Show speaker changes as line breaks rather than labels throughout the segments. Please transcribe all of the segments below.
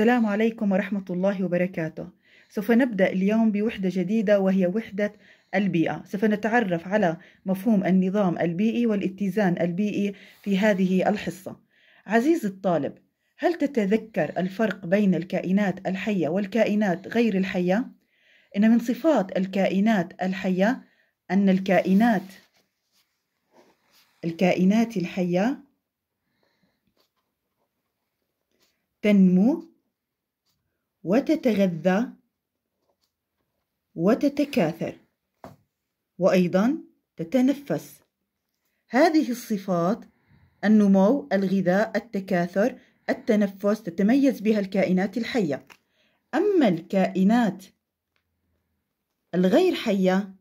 السلام عليكم ورحمة الله وبركاته سوف نبدأ اليوم بوحدة جديدة وهي وحدة البيئة سوف نتعرف على مفهوم النظام البيئي والاتزان البيئي في هذه الحصة عزيز الطالب هل تتذكر الفرق بين الكائنات الحية والكائنات غير الحية؟ إن من صفات الكائنات الحية أن الكائنات الكائنات الحية تنمو وتتغذى وتتكاثر وأيضا تتنفس هذه الصفات النمو الغذاء التكاثر التنفس تتميز بها الكائنات الحية أما الكائنات الغير حية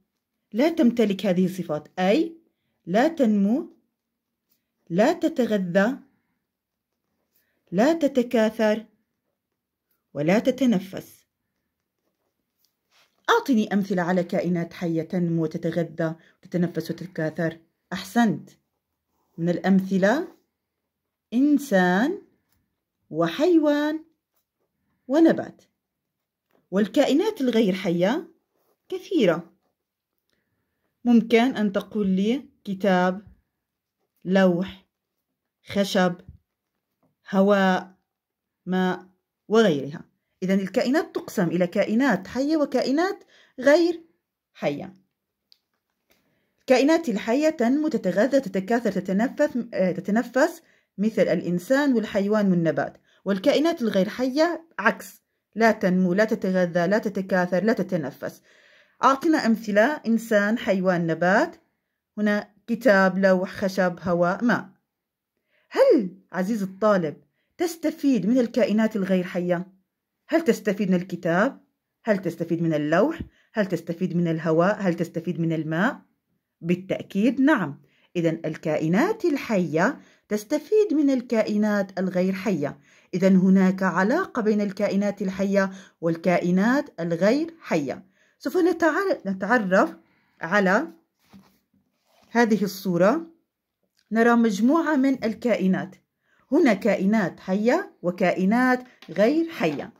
لا تمتلك هذه الصفات أي لا تنمو لا تتغذى لا تتكاثر ولا تتنفس أعطني أمثلة على كائنات حية تنمو وتتغذى وتتنفس وتتكاثر أحسنت من الأمثلة إنسان وحيوان ونبات والكائنات الغير حية كثيرة ممكن أن تقول لي كتاب لوح خشب هواء ماء وغيرها إذا الكائنات تقسم إلى كائنات حية وكائنات غير حية الكائنات الحية تنمو تتغذى تتكاثر تتنفس آه، تتنفس مثل الإنسان والحيوان والنبات والكائنات الغير حية عكس لا تنمو لا تتغذى لا تتكاثر لا تتنفس أعطنا أمثلة إنسان حيوان نبات هنا كتاب لوح خشب هواء ماء هل عزيز الطالب تستفيد من الكائنات الغير حية؟ هل تستفيد من الكتاب؟ هل تستفيد من اللوح؟ هل تستفيد من الهواء؟ هل تستفيد من الماء؟ بالتأكيد نعم إذا الكائنات الحية تستفيد من الكائنات الغير حية إذا هناك علاقة بين الكائنات الحية والكائنات الغير حية سوف نتعرف على هذه الصورة نرى مجموعة من الكائنات هنا كائنات حية وكائنات غير حية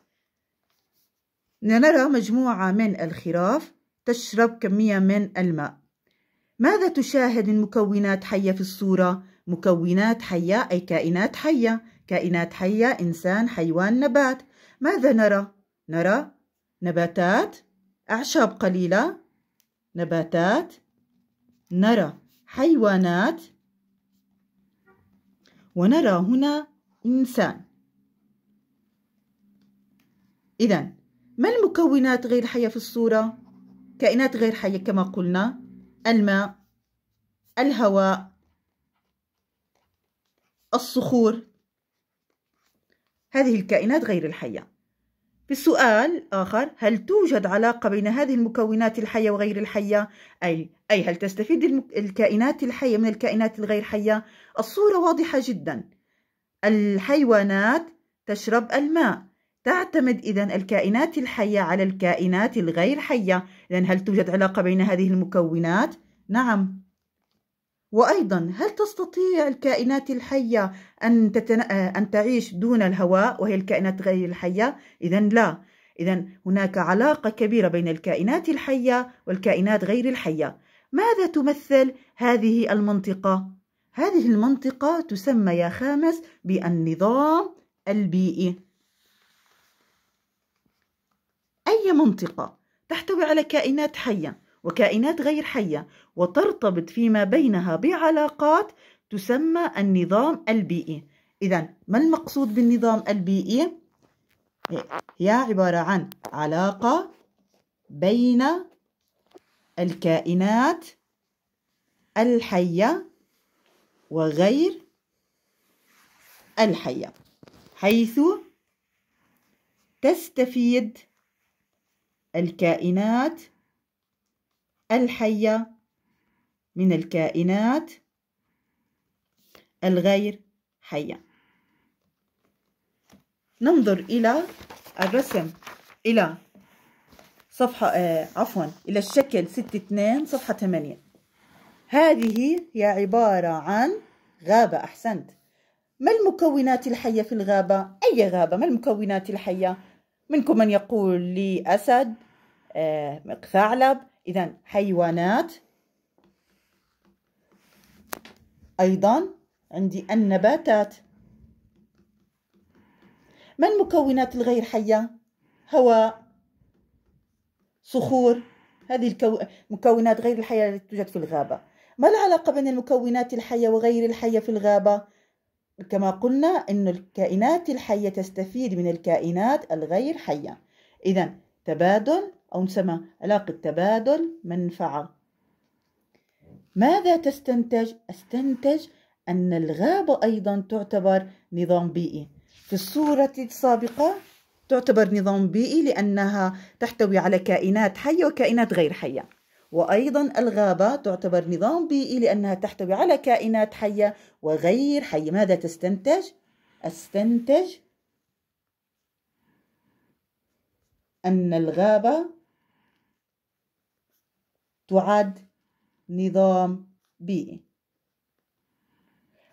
نرى مجموعة من الخراف تشرب كمية من الماء ماذا تشاهد من مكونات حية في الصورة؟ مكونات حية أي كائنات حية كائنات حية إنسان حيوان نبات ماذا نرى؟ نرى نباتات أعشاب قليلة نباتات نرى حيوانات ونرى هنا إنسان إذا ما المكونات غير الحية في الصورة؟ كائنات غير حية كما قلنا الماء الهواء الصخور هذه الكائنات غير الحية في السؤال آخر هل توجد علاقة بين هذه المكونات الحية وغير الحية؟ أي, أي هل تستفيد الكائنات الحية من الكائنات الغير حية؟ الصورة واضحة جدا الحيوانات تشرب الماء تعتمد إذا الكائنات الحية على الكائنات الغير حية إذا هل توجد علاقة بين هذه المكونات؟ نعم وأيضا هل تستطيع الكائنات الحية أن, تتن... أن تعيش دون الهواء وهي الكائنات غير الحية؟ إذا لا إذا هناك علاقة كبيرة بين الكائنات الحية والكائنات غير الحية ماذا تمثل هذه المنطقة؟ هذه المنطقة تسمى يا خامس بالنظام البيئي أي منطقة تحتوي على كائنات حية وكائنات غير حية وترتبط فيما بينها بعلاقات تسمى النظام البيئي إذا ما المقصود بالنظام البيئي؟ هي عبارة عن علاقة بين الكائنات الحية وغير الحية حيث تستفيد الكائنات الحية من الكائنات الغير حية ننظر إلى الرسم إلى صفحة آه عفوا إلى الشكل 6-2 صفحة 8 هذه هي عبارة عن غابة أحسنت ما المكونات الحية في الغابة؟ أي غابة؟ ما المكونات الحية؟ منكم من يقول لي أسد آه، ثعلب إذا حيوانات أيضا عندي النباتات ما المكونات الغير حية؟ هواء صخور هذه الكو... مكونات غير الحية التي توجد في الغابة ما العلاقة بين المكونات الحية وغير الحية في الغابة؟ كما قلنا أن الكائنات الحية تستفيد من الكائنات الغير حية إذا تبادل أو نسمى علاقة تبادل منفعة ماذا تستنتج؟ استنتج أن الغابة أيضا تعتبر نظام بيئي في الصورة السابقة تعتبر نظام بيئي لأنها تحتوي على كائنات حية وكائنات غير حية وأيضا الغابة تعتبر نظام بيئي لأنها تحتوي على كائنات حية وغير حية ماذا تستنتج؟ استنتج أن الغابة تعد نظام بيئي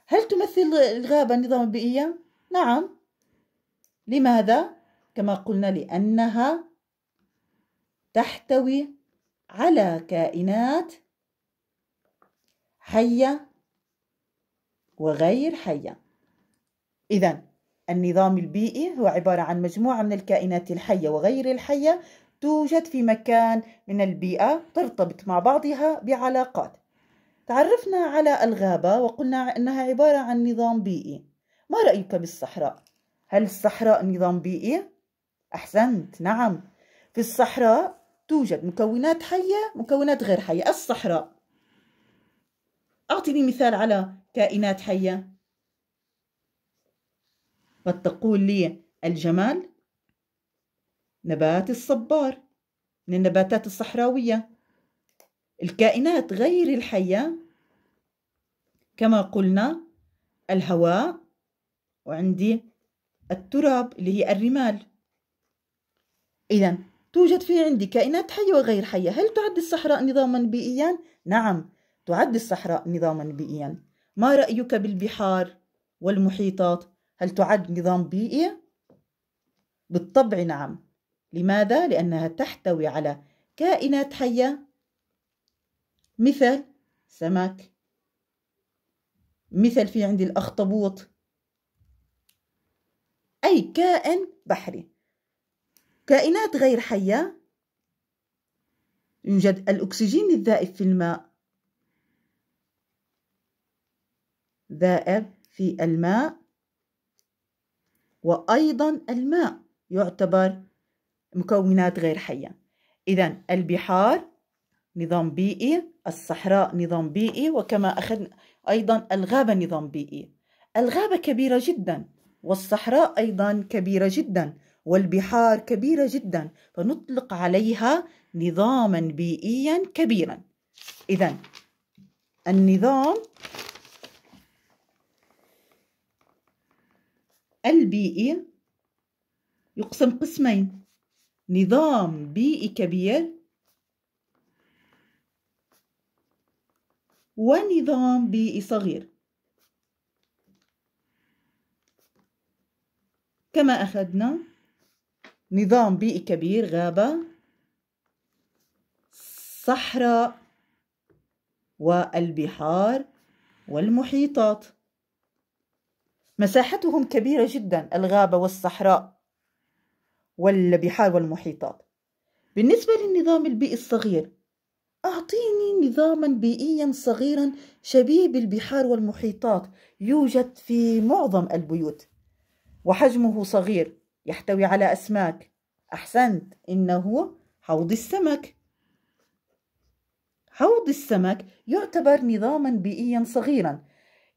هل تمثل الغابة نظام بيئيا؟ نعم لماذا؟ كما قلنا لأنها تحتوي على كائنات حية وغير حية إذا النظام البيئي هو عبارة عن مجموعة من الكائنات الحية وغير الحية توجد في مكان من البيئة ترتبط مع بعضها بعلاقات تعرفنا على الغابة وقلنا أنها عبارة عن نظام بيئي ما رأيك بالصحراء؟ هل الصحراء نظام بيئي؟ أحسنت نعم في الصحراء توجد مكونات حية مكونات غير حية الصحراء أعطني مثال على كائنات حية قد تقول لي الجمال نبات الصبار من النباتات الصحراوية الكائنات غير الحية كما قلنا الهواء وعندي التراب اللي هي الرمال إذا توجد في عندي كائنات حية وغير حية هل تعد الصحراء نظاما بيئيا؟ نعم تعد الصحراء نظاما بيئيا ما رأيك بالبحار والمحيطات؟ هل تعد نظام بيئي؟ بالطبع نعم لماذا؟ لأنها تحتوي على كائنات حية مثل سمك مثل في عندي الأخطبوط أي كائن بحري كائنات غير حية يوجد الأكسجين الذائب في الماء ذائب في الماء وأيضا الماء يعتبر مكونات غير حية إذا البحار نظام بيئي الصحراء نظام بيئي وكما أخذنا أيضا الغابة نظام بيئي الغابة كبيرة جدا والصحراء أيضا كبيرة جدا والبحار كبيرة جدا فنطلق عليها نظاما بيئيا كبيرا إذا النظام البيئي يقسم قسمين نظام بيئي كبير ونظام بيئي صغير كما أخذنا نظام بيئي كبير غابة صحراء والبحار والمحيطات مساحتهم كبيرة جدا الغابة والصحراء والبحار والمحيطات بالنسبة للنظام البيئي الصغير أعطيني نظاما بيئيا صغيرا شبيه بالبحار والمحيطات يوجد في معظم البيوت وحجمه صغير يحتوي على أسماك أحسنت إنه حوض السمك حوض السمك يعتبر نظاما بيئيا صغيرا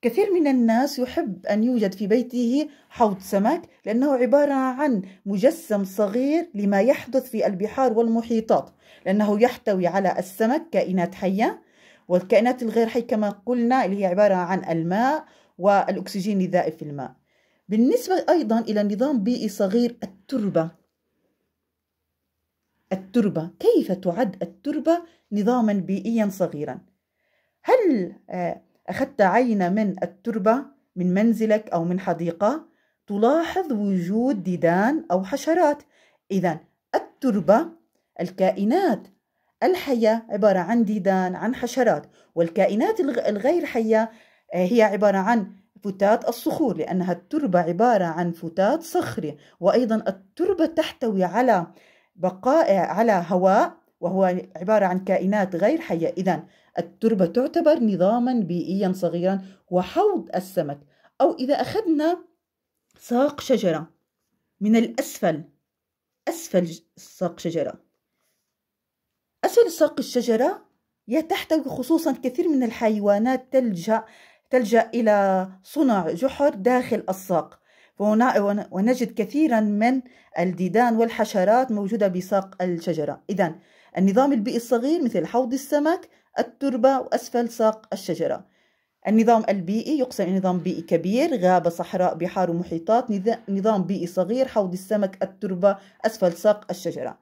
كثير من الناس يحب أن يوجد في بيته حوض سمك لأنه عبارة عن مجسم صغير لما يحدث في البحار والمحيطات لأنه يحتوي على السمك كائنات حية والكائنات الغير حية كما قلنا اللي هي عبارة عن الماء والأكسجين الذائب في الماء بالنسبة أيضا إلى نظام بيئي صغير التربة التربة كيف تعد التربة نظاما بيئيا صغيرا هل آه، أخذت عينة من التربة من منزلك أو من حديقة تلاحظ وجود ديدان أو حشرات إذا التربة الكائنات الحية عبارة عن ديدان عن حشرات والكائنات الغير حية آه، هي عبارة عن فتات الصخور لأنها التربة عبارة عن فتات صخري وأيضا التربة تحتوي على بقائع على هواء وهو عبارة عن كائنات غير حية إذا التربة تعتبر نظاما بيئيا صغيرا وحوض السمك أو إذا أخذنا ساق شجرة من الأسفل أسفل ساق شجرة أسفل ساق الشجرة تحتوي خصوصا كثير من الحيوانات تلجأ تلجأ إلى صنع جحر داخل الساق ونجد كثيرا من الديدان والحشرات موجودة بساق الشجرة إذا النظام البيئي الصغير مثل حوض السمك التربة وأسفل ساق الشجرة النظام البيئي يقسم إلى نظام بيئي كبير غابة صحراء بحار ومحيطات نظام بيئي صغير حوض السمك التربة أسفل ساق الشجرة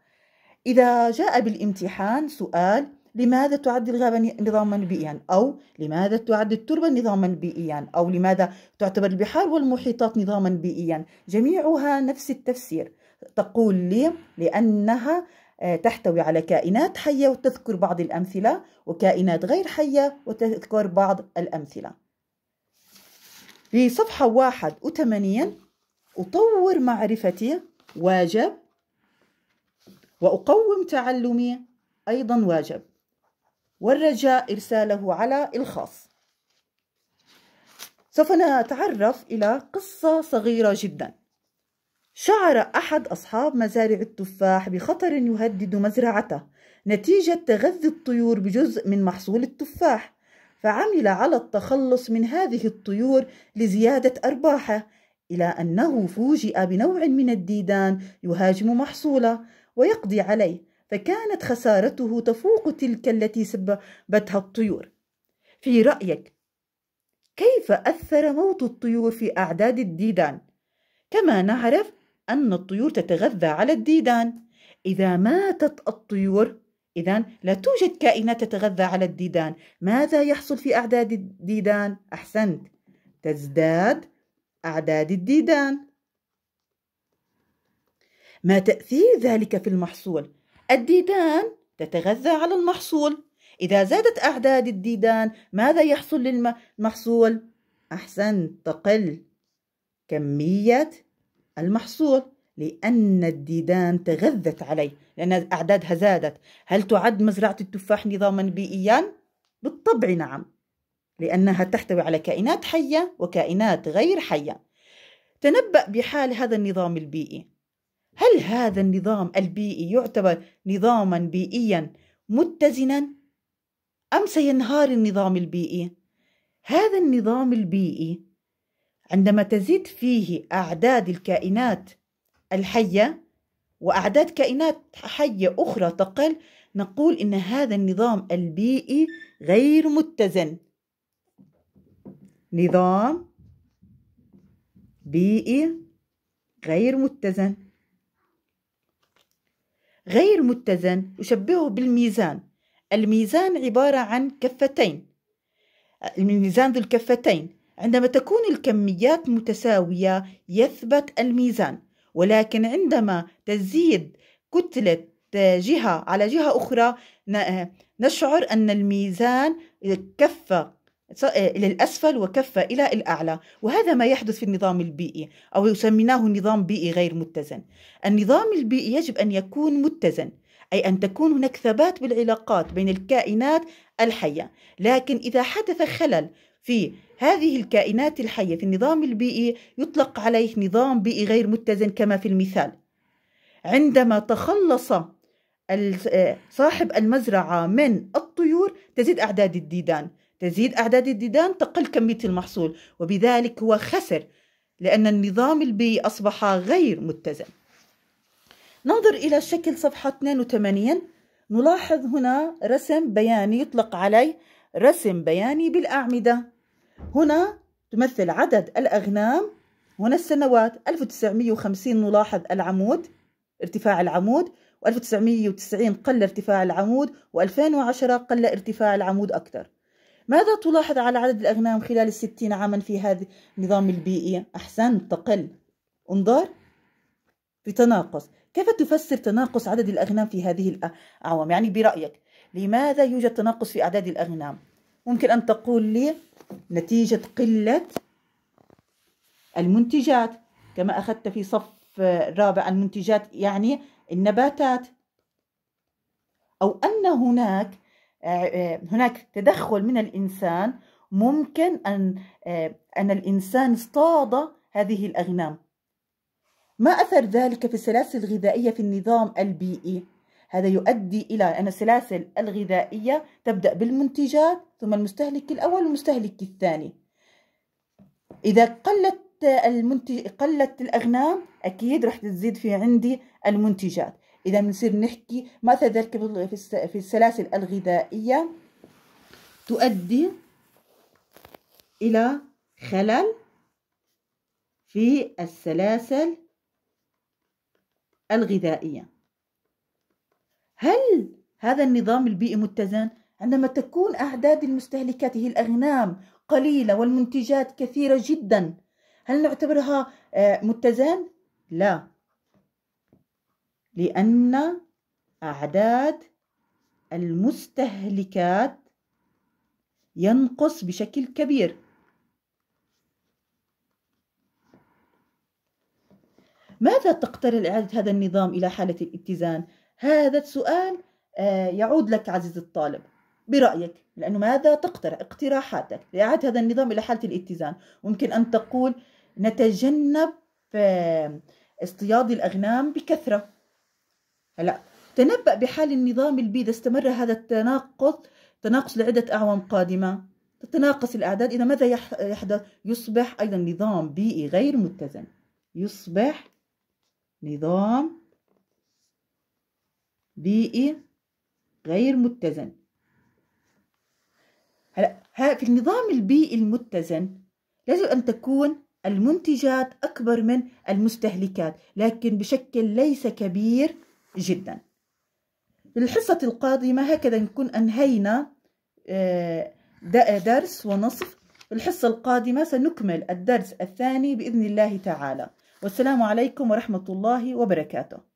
إذا جاء بالامتحان سؤال لماذا تعد الغابة نظاما بيئيا أو لماذا تعد التربة نظاما بيئيا أو لماذا تعتبر البحار والمحيطات نظاما بيئيا جميعها نفس التفسير تقول لي لأنها آه، تحتوي على كائنات حية وتذكر بعض الأمثلة وكائنات غير حية وتذكر بعض الأمثلة في صفحة واحد أطور معرفتي واجب وأقوم تعلمي أيضا واجب والرجاء إرساله على الخاص سوف نتعرف إلى قصة صغيرة جدا شعر أحد أصحاب مزارع التفاح بخطر يهدد مزرعته نتيجة تغذي الطيور بجزء من محصول التفاح فعمل على التخلص من هذه الطيور لزيادة أرباحه إلى أنه فوجئ بنوع من الديدان يهاجم محصوله ويقضي عليه فكانت خسارته تفوق تلك التي سببتها الطيور في رأيك كيف أثر موت الطيور في أعداد الديدان؟ كما نعرف أن الطيور تتغذى على الديدان إذا ماتت الطيور إذا لا توجد كائنات تتغذى على الديدان ماذا يحصل في أعداد الديدان؟ أحسنت تزداد أعداد الديدان ما تأثير ذلك في المحصول؟ الديدان تتغذى على المحصول إذا زادت أعداد الديدان ماذا يحصل للمحصول؟ أحسن تقل كمية المحصول لأن الديدان تغذت عليه لأن أعدادها زادت هل تعد مزرعة التفاح نظاما بيئيا؟ بالطبع نعم لأنها تحتوي على كائنات حية وكائنات غير حية تنبأ بحال هذا النظام البيئي هل هذا النظام البيئي يعتبر نظاما بيئيا متزنا أم سينهار النظام البيئي؟ هذا النظام البيئي عندما تزيد فيه أعداد الكائنات الحية وأعداد كائنات حية أخرى تقل نقول إن هذا النظام البيئي غير متزن نظام بيئي غير متزن غير متزن يشبهه بالميزان الميزان عبارة عن كفتين الميزان ذو الكفتين عندما تكون الكميات متساوية يثبت الميزان ولكن عندما تزيد كتلة جهة على جهة أخرى نشعر أن الميزان كفة آه، إلى الأسفل وكف إلى الأعلى وهذا ما يحدث في النظام البيئي أو يسميناه نظام بيئي غير متزن النظام البيئي يجب أن يكون متزن أي أن تكون هناك ثبات بالعلاقات بين الكائنات الحية لكن إذا حدث خلل في هذه الكائنات الحية في النظام البيئي يطلق عليه نظام بيئي غير متزن كما في المثال عندما تخلص آه، صاحب المزرعة من الطيور تزيد أعداد الديدان تزيد أعداد الديدان تقل كمية المحصول وبذلك هو خسر لأن النظام البيئي أصبح غير متزن ننظر إلى شكل صفحة 82 نلاحظ هنا رسم بياني يطلق عليه رسم بياني بالأعمدة هنا تمثل عدد الأغنام هنا السنوات 1950 نلاحظ العمود ارتفاع العمود و1990 قل ارتفاع العمود و2010 قل ارتفاع العمود أكثر ماذا تلاحظ على عدد الأغنام خلال الستين عاما في هذا النظام البيئي؟ أحسنت تقل انظر في تناقص كيف تفسر تناقص عدد الأغنام في هذه الأعوام؟ يعني برأيك لماذا يوجد تناقص في أعداد الأغنام؟ ممكن أن تقول لي نتيجة قلة المنتجات كما أخذت في صف رابع المنتجات يعني النباتات أو أن هناك آه، آه، هناك تدخل من الإنسان ممكن أن آه، أن الإنسان اصطاد هذه الأغنام ما أثر ذلك في السلاسل الغذائية في النظام البيئي؟ هذا يؤدي إلى أن السلاسل الغذائية تبدأ بالمنتجات ثم المستهلك الأول والمستهلك الثاني إذا قلت المنتج قلت الأغنام أكيد رح تزيد في عندي المنتجات إذا بنصير نحكي ما ذلك في السلاسل الغذائية تؤدي إلى خلل في السلاسل الغذائية هل هذا النظام البيئي متزن؟ عندما تكون أعداد المستهلكات هي الأغنام قليلة والمنتجات كثيرة جدا هل نعتبرها آه، متزن؟ لا لأن أعداد المستهلكات ينقص بشكل كبير ماذا تقترح إعادة هذا النظام إلى حالة الاتزان؟ هذا السؤال آه، يعود لك عزيزي الطالب برأيك لأنه ماذا تقترح اقتراحاتك لإعادة هذا النظام إلى حالة الاتزان ممكن أن تقول نتجنب آه، اصطياد الأغنام بكثرة هلا تنبأ بحال النظام البي إذا استمر هذا التناقض تناقص لعدة أعوام قادمة تتناقص الأعداد إذا ماذا يحدث يصبح أيضا نظام بيئي غير متزن يصبح نظام بيئي غير متزن هلا في النظام البيئي المتزن لازم أن تكون المنتجات أكبر من المستهلكات لكن بشكل ليس كبير جدا للحصة القادمة هكذا نكون أنهينا آه، درس ونصف الحصة القادمة سنكمل الدرس الثاني بإذن الله تعالى والسلام عليكم ورحمة الله وبركاته